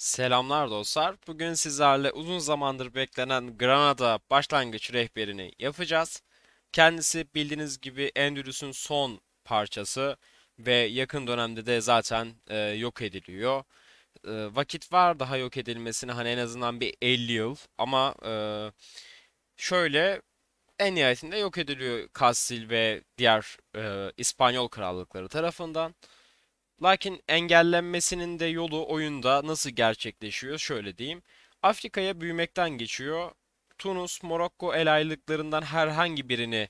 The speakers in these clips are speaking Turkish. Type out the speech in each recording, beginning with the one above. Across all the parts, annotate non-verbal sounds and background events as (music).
Selamlar dostlar. Bugün sizlerle uzun zamandır beklenen Granada başlangıç rehberini yapacağız. Kendisi bildiğiniz gibi Endülüs'ün son parçası ve yakın dönemde de zaten e, yok ediliyor. E, vakit var daha yok edilmesine hani en azından bir 50 yıl ama e, şöyle en nihayetinde yok ediliyor Kastil ve diğer e, İspanyol krallıkları tarafından. Lakin engellenmesinin de yolu oyunda nasıl gerçekleşiyor şöyle diyeyim. Afrika'ya büyümekten geçiyor. Tunus, Morokko el aylıklarından herhangi birini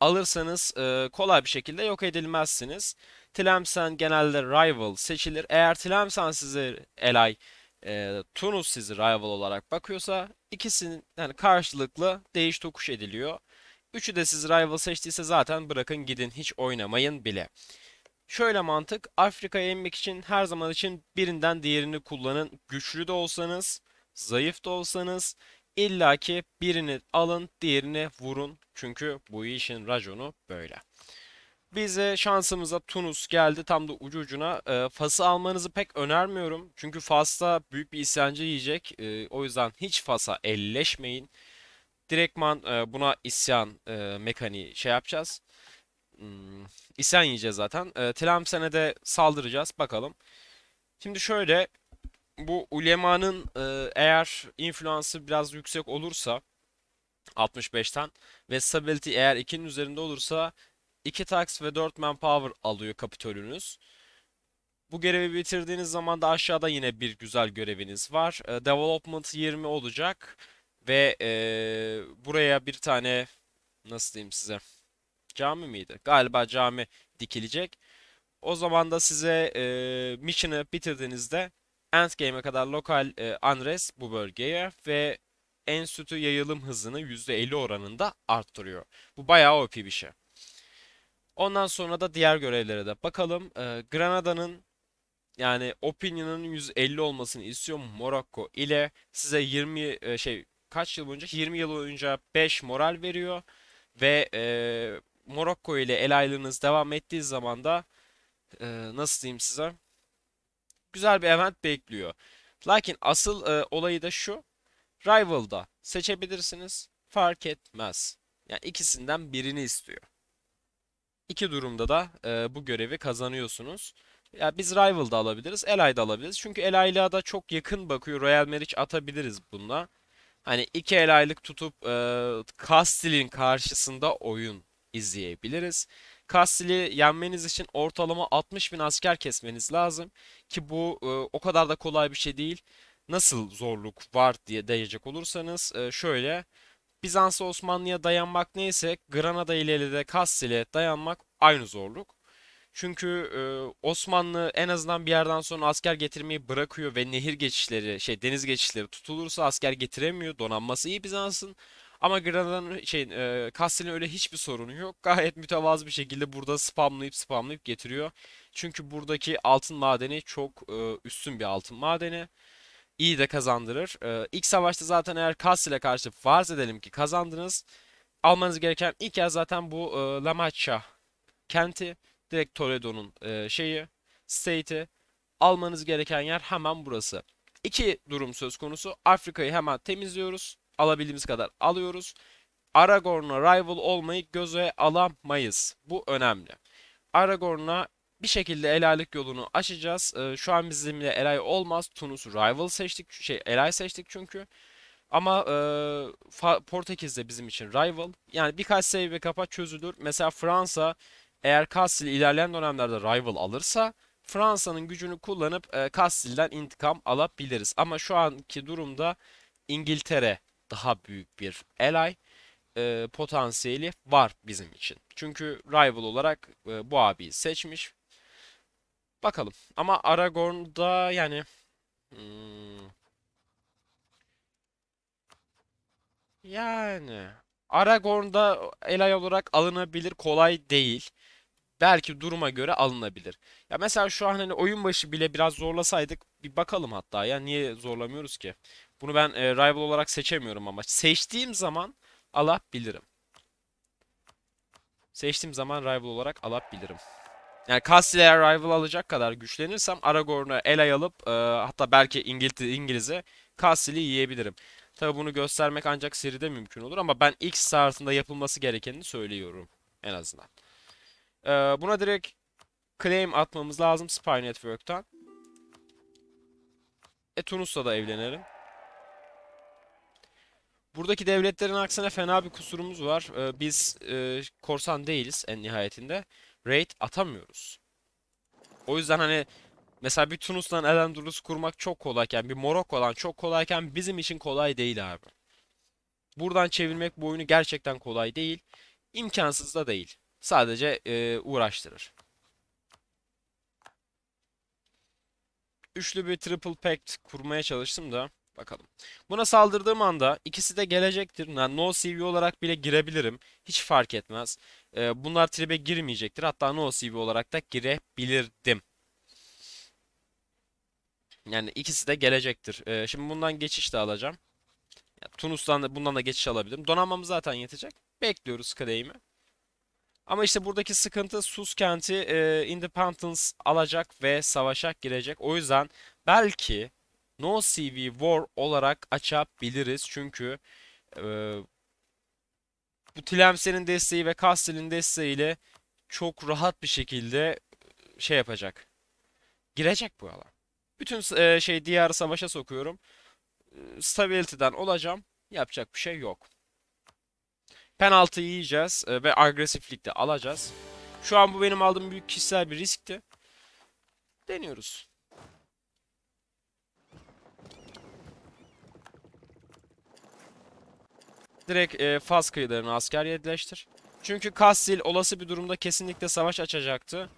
alırsanız e, kolay bir şekilde yok edilmezsiniz. Tlemcen genelde rival seçilir. Eğer Tlemcen sizi elay, e, Tunus sizi rival olarak bakıyorsa ikisinin yani karşılıklı değiş tokuş ediliyor. Üçü de siz rival seçtiyse zaten bırakın gidin hiç oynamayın bile. Şöyle mantık Afrika'ya inmek için her zaman için birinden diğerini kullanın. Güçlü de olsanız, zayıf da olsanız illaki birini alın, diğerini vurun. Çünkü bu işin raconu böyle. Bize şansımıza Tunus geldi tam da ucu ucuna. E, Fas'ı almanızı pek önermiyorum. Çünkü Fas'ta büyük bir isyancı yiyecek. E, o yüzden hiç Fas'a elleşmeyin. Direktman e, buna isyan e, mekaniği şey yapacağız. Hmm, isyan yiyeceğiz zaten. E, ee, Tlemsen'e de saldıracağız. Bakalım. Şimdi şöyle bu ulemanın e, eğer influansı biraz yüksek olursa 65'ten ve stability eğer 2'nin üzerinde olursa 2 tax ve 4 manpower alıyor kapitolünüz. Bu görevi bitirdiğiniz zaman da aşağıda yine bir güzel göreviniz var. E, development 20 olacak ve e, buraya bir tane nasıl diyeyim size Cami miydi? Galiba cami dikilecek. O zaman da size e, mission'ı bitirdiğinizde Endgame'e kadar lokal e, unrest bu bölgeye ve enstitü yayılım hızını %50 oranında arttırıyor. Bu bayağı OP bir şey. Ondan sonra da diğer görevlere de bakalım. E, Granada'nın yani Opinion'ın 150 olmasını istiyor Morocco ile size 20 e, şey kaç yıl boyunca 20 yıl boyunca 5 moral veriyor ve e, Morocco ile el aylığınız devam ettiği zaman da e, nasıl diyeyim size güzel bir event bekliyor. Lakin asıl e, olayı da şu. Rival'da seçebilirsiniz. Fark etmez. Yani ikisinden birini istiyor. İki durumda da e, bu görevi kazanıyorsunuz. Ya yani biz Rival'da alabiliriz, Elay'da alabiliriz. Çünkü Elay'la da çok yakın bakıyor. Royal Marriage atabiliriz bununla. Hani iki Elay'lık tutup e, Kastil'in karşısında oyun izleyebiliriz. Kastil'i yenmeniz için ortalama 60 bin asker kesmeniz lazım ki bu e, o kadar da kolay bir şey değil. Nasıl zorluk var diye diyecek olursanız e, şöyle Bizans'a Osmanlı'ya dayanmak neyse Granada ile de Kastil'e dayanmak aynı zorluk. Çünkü e, Osmanlı en azından bir yerden sonra asker getirmeyi bırakıyor ve nehir geçişleri, şey deniz geçişleri tutulursa asker getiremiyor. Donanması iyi Bizans'ın ama Granada'nın şey e, Castell'in öyle hiçbir sorunu yok. Gayet mütevazı bir şekilde burada spamlayıp spamlayıp getiriyor. Çünkü buradaki altın madeni çok e, üstün bir altın madeni. İyi de kazandırır. E, ilk savaşta zaten eğer Castell'e karşı farz edelim ki kazandınız. Almanız gereken ilk yer zaten bu e, La Mancha kenti. Direkt Toledo'nun e, şeyi, state'i. Almanız gereken yer hemen burası. İki durum söz konusu. Afrika'yı hemen temizliyoruz alabildiğimiz kadar alıyoruz. Aragorn'a rival olmayı göze alamayız. Bu önemli. Aragorn'a bir şekilde elaylık yolunu açacağız. Ee, şu an bizimle elay olmaz. Tunus rival seçtik. Şey elay seçtik çünkü. Ama e, Portekiz de bizim için rival. Yani birkaç seviye kapa çözülür. Mesela Fransa eğer Kastil ilerleyen dönemlerde rival alırsa Fransa'nın gücünü kullanıp e, Kastil'den intikam alabiliriz. Ama şu anki durumda İngiltere daha büyük bir ally e, potansiyeli var bizim için. Çünkü rival olarak e, bu abiyi seçmiş. Bakalım. Ama Aragorn'da yani hmm, yani Aragorn'da elay olarak alınabilir kolay değil. Belki duruma göre alınabilir. Ya mesela şu an hani oyun başı bile biraz zorlasaydık bir bakalım hatta ya niye zorlamıyoruz ki? Bunu ben e, rival olarak seçemiyorum ama. Seçtiğim zaman alabilirim. Seçtiğim zaman rival olarak alabilirim. Yani Castile'ye rival alacak kadar güçlenirsem Aragorn'a el alıp e, hatta belki İngiliz İngiliz'e Castile'i yiyebilirim. Tabi bunu göstermek ancak seride mümkün olur ama ben ilk startında yapılması gerekeni söylüyorum en azından. E, buna direkt claim atmamız lazım Spy Network'tan. E Tunus'la da evlenelim. Buradaki devletlerin aksine fena bir kusurumuz var. Ee, biz e, korsan değiliz en nihayetinde. Raid atamıyoruz. O yüzden hani mesela bir Tunus'tan Elendurus kurmak çok kolayken, bir Morokko'dan çok kolayken bizim için kolay değil abi. Buradan çevirmek bu oyunu gerçekten kolay değil. İmkansız da değil. Sadece e, uğraştırır. Üçlü bir triple pact kurmaya çalıştım da Bakalım. Buna saldırdığım anda ikisi de gelecektir. Yani no CV olarak bile girebilirim. Hiç fark etmez. E, bunlar tribe girmeyecektir. Hatta no CV olarak da girebilirdim. Yani ikisi de gelecektir. E, şimdi bundan geçiş de alacağım. Ya, Tunus'tan da bundan da geçiş alabilirim. Donanmamız zaten yetecek. Bekliyoruz claim'i. Ama işte buradaki sıkıntı Sus kenti e, Independence alacak ve savaşa girecek. O yüzden belki No CV War olarak açabiliriz. Çünkü e, bu Tlemcen'in desteği ve Castle'in desteğiyle çok rahat bir şekilde e, şey yapacak. Girecek bu alan. Bütün e, şey diğer savaşa sokuyorum. E, stability'den olacağım. Yapacak bir şey yok. Penaltı yiyeceğiz e, ve agresiflikte alacağız. Şu an bu benim aldığım büyük kişisel bir riskti. Deniyoruz. direkt e, Fas kıyılarını asker yerleştir. Çünkü Kastil olası bir durumda kesinlikle savaş açacaktı.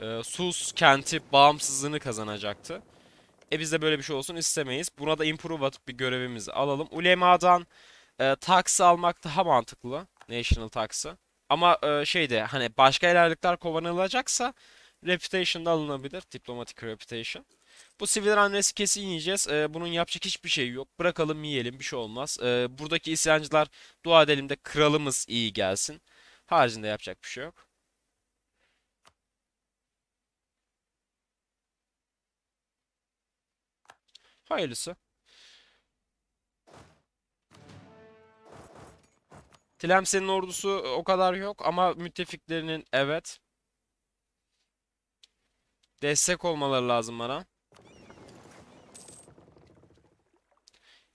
E, Sus kenti bağımsızlığını kazanacaktı. E biz de böyle bir şey olsun istemeyiz. Buna da improve atıp bir görevimizi alalım. Ulema'dan e, taksi almak daha mantıklı. National taksi. Ama e, şeyde hani başka helallikler kovanılacaksa da alınabilir. Diplomatic reputation. Bu sivil annesi kesin yiyeceğiz. E, bunun yapacak hiçbir şey yok. Bırakalım yiyelim bir şey olmaz. E, buradaki isyancılar dua edelim de kralımız iyi gelsin. Haricinde yapacak bir şey yok. Hayırlısı. Tlemcen'in ordusu o kadar yok ama müttefiklerinin evet. Destek olmaları lazım bana.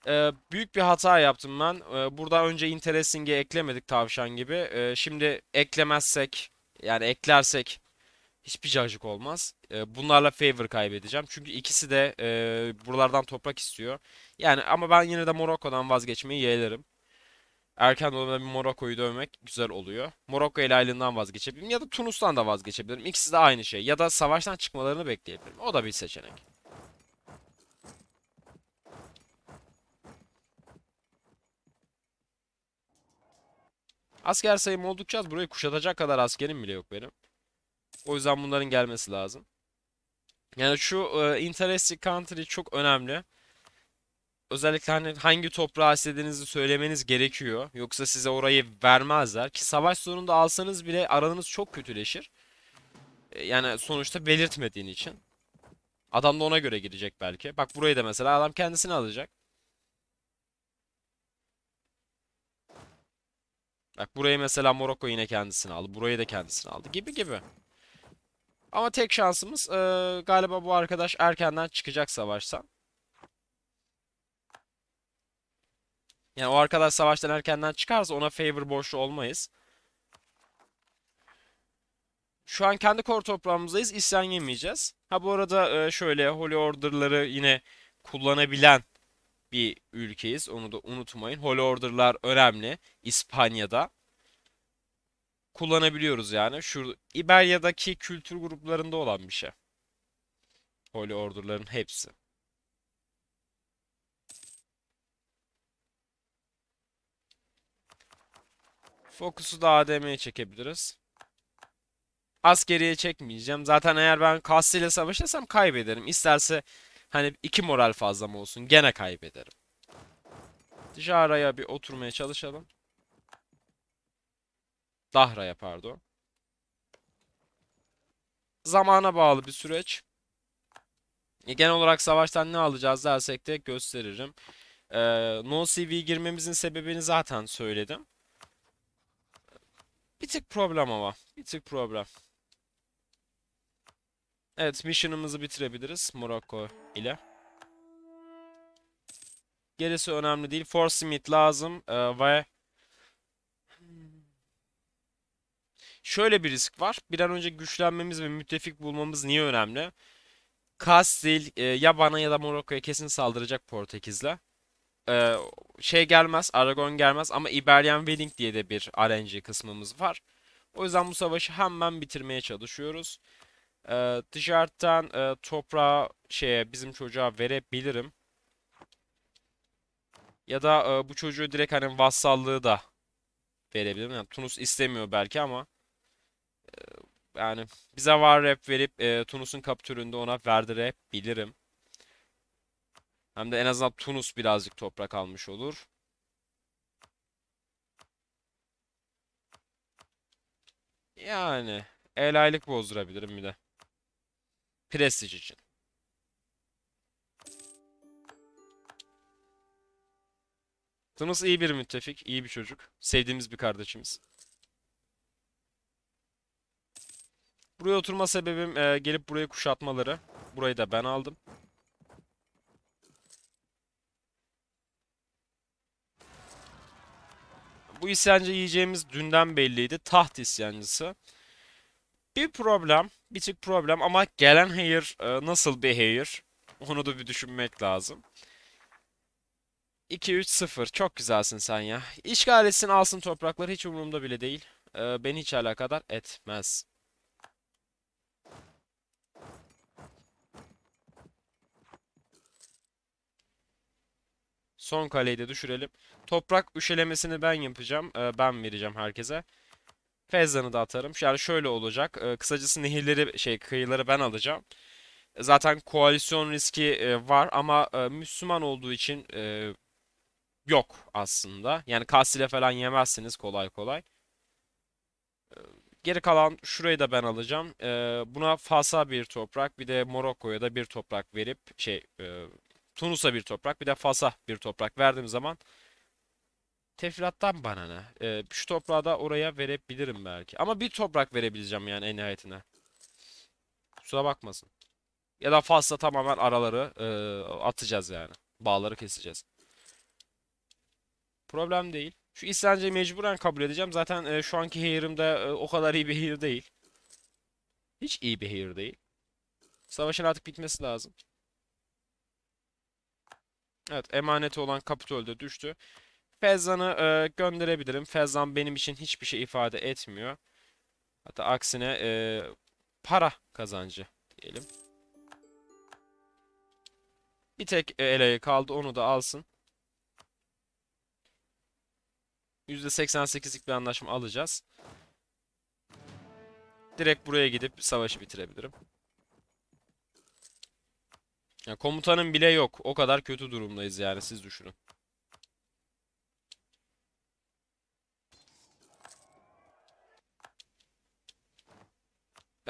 e, büyük bir hata yaptım ben. E, burada önce interesting'i eklemedik tavşan gibi. E, şimdi eklemezsek yani eklersek hiçbir cacık olmaz. E, bunlarla favor kaybedeceğim. Çünkü ikisi de e, buralardan toprak istiyor. Yani ama ben yine de Morokko'dan vazgeçmeyi yeğlerim. Erken dönemde bir Morokko'yu dövmek güzel oluyor. Morokko ile aylığından vazgeçebilirim ya da Tunus'tan da vazgeçebilirim. İkisi de aynı şey. Ya da savaştan çıkmalarını bekleyebilirim. O da bir seçenek. Asker sayım oldukça az. Burayı kuşatacak kadar askerim bile yok benim. O yüzden bunların gelmesi lazım. Yani şu e, interesting country çok önemli. Özellikle hani hangi toprağı istediğinizi söylemeniz gerekiyor. Yoksa size orayı vermezler. Ki savaş sonunda alsanız bile aranız çok kötüleşir. E, yani sonuçta belirtmediğin için. Adam da ona göre girecek belki. Bak burayı da mesela adam kendisini alacak. Bak burayı mesela Morocco yine kendisini aldı. Burayı da kendisini aldı. Gibi gibi. Ama tek şansımız e, galiba bu arkadaş erkenden çıkacak savaştan. Yani o arkadaş savaştan erkenden çıkarsa ona favor borçlu olmayız. Şu an kendi kor toprağımızdayız. İsyan yemeyeceğiz. Ha bu arada e, şöyle Holy Order'ları yine kullanabilen bir ülkeyiz. Onu da unutmayın. Holy order'lar önemli İspanya'da. Kullanabiliyoruz yani. Şu İberya'daki kültür gruplarında olan bir şey. Holy Order'ların hepsi. Fokusu da ADM'ye çekebiliriz. Askeriye çekmeyeceğim. Zaten eğer ben Kastı ile savaşırsam kaybederim. İsterse Hani iki moral fazla mı olsun gene kaybederim. Jara'ya bir oturmaya çalışalım. Dahra'ya pardon. Zamana bağlı bir süreç. E, genel olarak savaştan ne alacağız dersek de gösteririm. Ee, no CV girmemizin sebebini zaten söyledim. Bir tık problem ama. Bir tık problem. Evet mission'ımızı bitirebiliriz Morocco ile. Gerisi önemli değil. Force Smith lazım ee, ve şöyle bir risk var. Bir an önce güçlenmemiz ve müttefik bulmamız niye önemli? Kastil e, ya bana ya da Morocco'ya kesin saldıracak Portekiz'le. Ee, şey gelmez, Aragon gelmez ama Iberian Wedding diye de bir RNG kısmımız var. O yüzden bu savaşı hemen bitirmeye çalışıyoruz e, ticaretten e, toprağa şeye bizim çocuğa verebilirim. Ya da e, bu çocuğu direkt hani vassallığı da verebilirim. Yani Tunus istemiyor belki ama e, yani bize var rep verip e, Tunus'un kaptüründe ona verdirebilirim. Hem de en azından Tunus birazcık toprak almış olur. Yani el aylık bozdurabilirim bir de. Prestige için. Thanos iyi bir müttefik, iyi bir çocuk. Sevdiğimiz bir kardeşimiz. Buraya oturma sebebim e, gelip burayı kuşatmaları. Burayı da ben aldım. Bu isyancı yiyeceğimiz dünden belliydi. Taht isyancısı. Bir problem bir tık problem ama gelen hayır e, nasıl bir hayır Onu da bir düşünmek lazım. 2-3-0. Çok güzelsin sen ya. İşgal etsin alsın toprakları hiç umurumda bile değil. E, beni hiç alakadar etmez. Son kaleyi de düşürelim. Toprak üşelemesini ben yapacağım. E, ben vereceğim herkese. Fezzan'ı da atarım. Yani şöyle olacak. Ee, kısacası nehirleri şey kıyıları ben alacağım. E, zaten koalisyon riski e, var ama e, Müslüman olduğu için yok aslında. Yani Kastil'e falan yemezsiniz kolay kolay. geri kalan şurayı da ben alacağım. buna Fas'a bir toprak bir de Morokko'ya da bir toprak verip şey Tunus'a bir toprak bir de Fas'a bir toprak verdiğim zaman Tefrattan bana ne? Ee, şu toprağı da oraya verebilirim belki. Ama bir toprak verebileceğim yani en nihayetine. Kusura bakmasın. Ya da fazla tamamen araları e, atacağız yani. Bağları keseceğiz. Problem değil. Şu istenceyi mecburen kabul edeceğim. Zaten e, şu anki hair'imde e, o kadar iyi bir hair değil. Hiç iyi bir hair değil. Savaşın artık bitmesi lazım. Evet emaneti olan Kapitol'de düştü. Fezzan'ı e, gönderebilirim. Fezzan benim için hiçbir şey ifade etmiyor. Hatta aksine e, para kazancı diyelim. Bir tek eleği kaldı onu da alsın. %88'lik bir anlaşma alacağız. Direkt buraya gidip savaşı bitirebilirim. Yani komutanım bile yok. O kadar kötü durumdayız yani siz düşünün.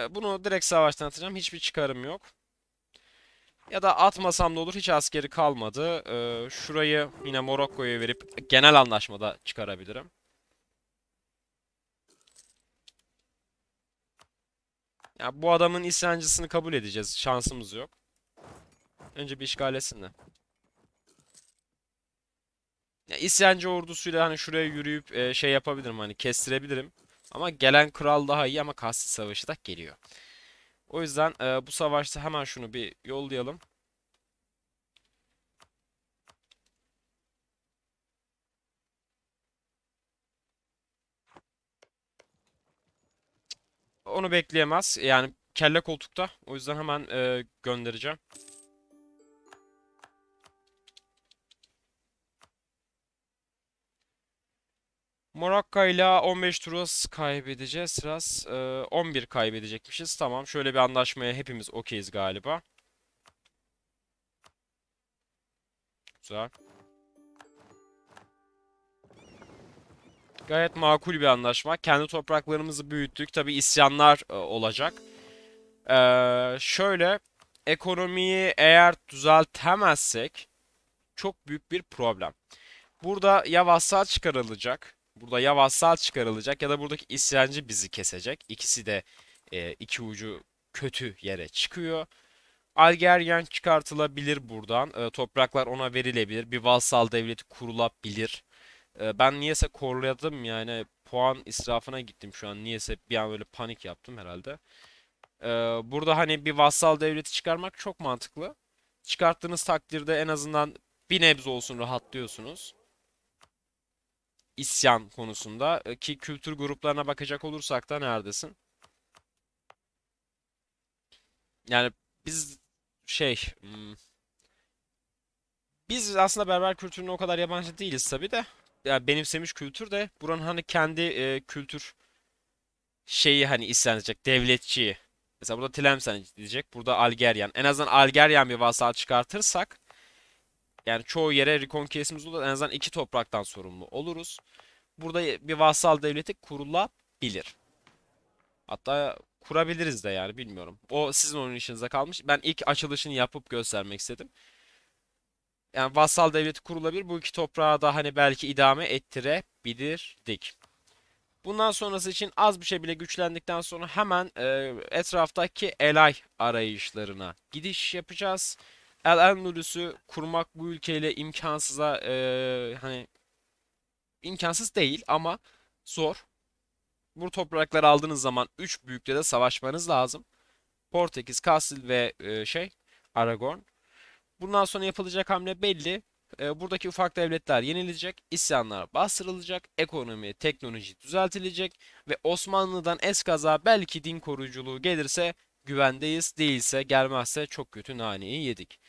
Ee, bunu direkt savaştan atacağım. Hiçbir çıkarım yok. Ya da atmasam da olur. Hiç askeri kalmadı. Ee, şurayı yine Morokko'ya verip genel anlaşmada çıkarabilirim. Ya bu adamın isyancısını kabul edeceğiz. Şansımız yok. Önce bir işgal etsin de. Ya isyancı ordusuyla hani şuraya yürüyüp e, şey yapabilirim hani kestirebilirim. Ama gelen kural daha iyi ama Kassi Savaşı da geliyor. O yüzden e, bu savaşta hemen şunu bir yollayalım. Onu bekleyemez. Yani kelle koltukta. O yüzden hemen e, göndereceğim. Morakka ile 15 Turas kaybedeceğiz. Biraz e, 11 kaybedecekmişiz. Tamam şöyle bir anlaşmaya hepimiz okeyiz galiba. Güzel. Gayet makul bir anlaşma. Kendi topraklarımızı büyüttük. Tabi isyanlar e, olacak. E, şöyle ekonomiyi eğer düzeltemezsek çok büyük bir problem. Burada ya vassal çıkarılacak Burada ya vassal çıkarılacak ya da buradaki isyancı bizi kesecek. İkisi de e, iki ucu kötü yere çıkıyor. Algeryen çıkartılabilir buradan. E, topraklar ona verilebilir. Bir vassal devleti kurulabilir. E, ben niyese korladım yani puan israfına gittim şu an. Niyese bir an böyle panik yaptım herhalde. E, burada hani bir vassal devleti çıkarmak çok mantıklı. Çıkarttığınız takdirde en azından bir nebze olsun rahatlıyorsunuz isyan konusunda e, ki kültür gruplarına bakacak olursak da neredesin? Yani biz şey hmm, biz aslında berber kültürüne o kadar yabancı değiliz tabi de yani benimsemiş kültür de buranın hani kendi e, kültür şeyi hani isyan edecek devletçi. Mesela burada Tlemcen diyecek. Burada Algeryan. En azından Algeryan bir vasal çıkartırsak yani çoğu yere reconquest'imiz olur. En azından iki topraktan sorumlu oluruz. Burada bir vassal devleti kurulabilir. Hatta kurabiliriz de yani bilmiyorum. O sizin onun işinize kalmış. Ben ilk açılışını yapıp göstermek istedim. Yani vassal devleti kurulabilir. Bu iki toprağı da hani belki idame ettirebilirdik. Bundan sonrası için az bir şey bile güçlendikten sonra hemen e, etraftaki elay arayışlarına gidiş yapacağız. El Endülüs'ü kurmak bu ülkeyle imkansıza e, hani imkansız değil ama zor. Bu toprakları aldığınız zaman üç büyükle de savaşmanız lazım. Portekiz, Kastil ve e, şey Aragon. Bundan sonra yapılacak hamle belli. E, buradaki ufak devletler yenilecek, isyanlar bastırılacak, ekonomi, teknoloji düzeltilecek ve Osmanlı'dan eskaza belki din koruyuculuğu gelirse güvendeyiz, değilse gelmezse çok kötü naneyi yedik.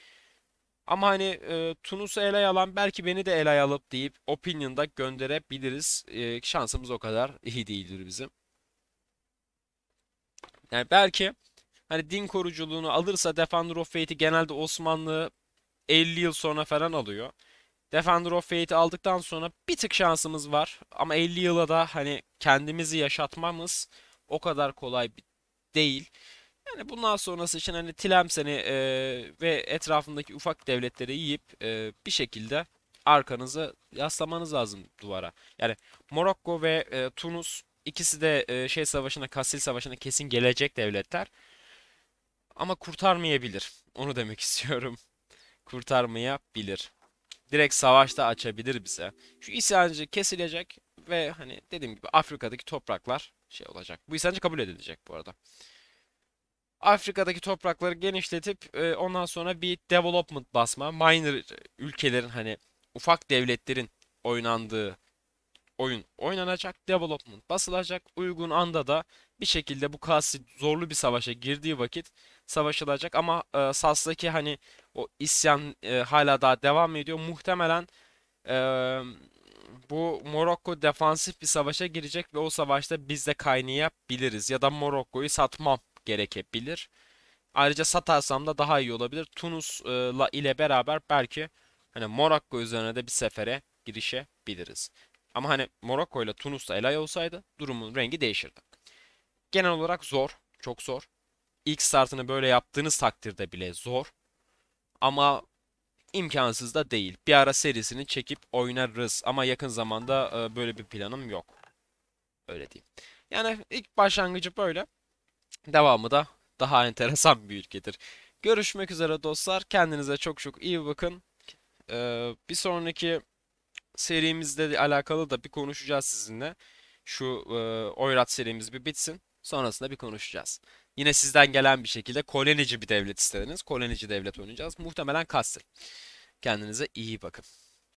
Ama hani e, Tunus'u ele alan belki beni de ele alıp deyip Opinion'da gönderebiliriz. E, şansımız o kadar iyi değildir bizim. Yani belki hani din koruculuğunu alırsa Defender of Fate'i genelde Osmanlı 50 yıl sonra falan alıyor. Defender of Fate'i aldıktan sonra bir tık şansımız var. Ama 50 yıla da hani kendimizi yaşatmamız o kadar kolay değil. Yani bundan sonrası için hani Tlemsen'i e, ve etrafındaki ufak devletleri yiyip e, bir şekilde arkanızı yaslamanız lazım duvara. Yani Morokko ve e, Tunus ikisi de e, şey savaşına, Kastil savaşına kesin gelecek devletler. Ama kurtarmayabilir. Onu demek (laughs) istiyorum. kurtarmayabilir. Direkt savaşta açabilir bize. Şu isyancı kesilecek ve hani dediğim gibi Afrika'daki topraklar şey olacak. Bu isyancı kabul edilecek bu arada. Afrika'daki toprakları genişletip e, ondan sonra bir development basma, minor ülkelerin hani ufak devletlerin oynandığı oyun oynanacak, development basılacak. Uygun anda da bir şekilde bu kasi zorlu bir savaşa girdiği vakit savaşılacak ama e, Sas'taki hani o isyan e, hala daha devam ediyor. Muhtemelen e, bu Morokko defansif bir savaşa girecek ve o savaşta biz de kaynayabiliriz ya da Morokko'yu satmam gerekebilir. Ayrıca satarsam da daha iyi olabilir. Tunus'la ile beraber belki hani Monaco üzerine de bir sefere girişebiliriz. Ama hani Morocco ile Tunus'la elay olsaydı durumun rengi değişirdi. Genel olarak zor, çok zor. İlk startını böyle yaptığınız takdirde bile zor. Ama imkansız da değil. Bir ara serisini çekip oynarız ama yakın zamanda e, böyle bir planım yok. Öyle diyeyim. Yani ilk başlangıcı böyle. Devamı da daha enteresan bir ülkedir. Görüşmek üzere dostlar. Kendinize çok çok iyi bakın. Ee, bir sonraki serimizle alakalı da bir konuşacağız sizinle. Şu e, Oyrat serimiz bir bitsin. Sonrasında bir konuşacağız. Yine sizden gelen bir şekilde kolonici bir devlet istediniz. Kolonici devlet oynayacağız. Muhtemelen Kastil. Kendinize iyi bakın.